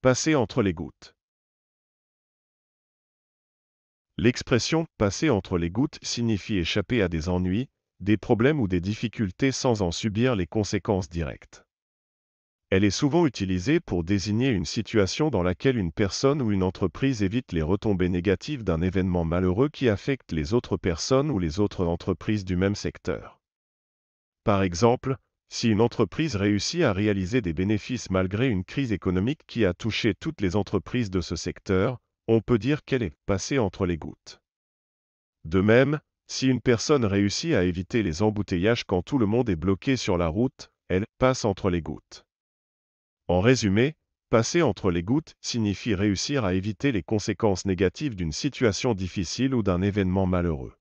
passer entre les gouttes. L'expression passer entre les gouttes signifie échapper à des ennuis, des problèmes ou des difficultés sans en subir les conséquences directes. Elle est souvent utilisée pour désigner une situation dans laquelle une personne ou une entreprise évite les retombées négatives d'un événement malheureux qui affecte les autres personnes ou les autres entreprises du même secteur. Par exemple, si une entreprise réussit à réaliser des bénéfices malgré une crise économique qui a touché toutes les entreprises de ce secteur, on peut dire qu'elle est passée entre les gouttes. De même, si une personne réussit à éviter les embouteillages quand tout le monde est bloqué sur la route, elle passe entre les gouttes. En résumé, passer entre les gouttes signifie réussir à éviter les conséquences négatives d'une situation difficile ou d'un événement malheureux.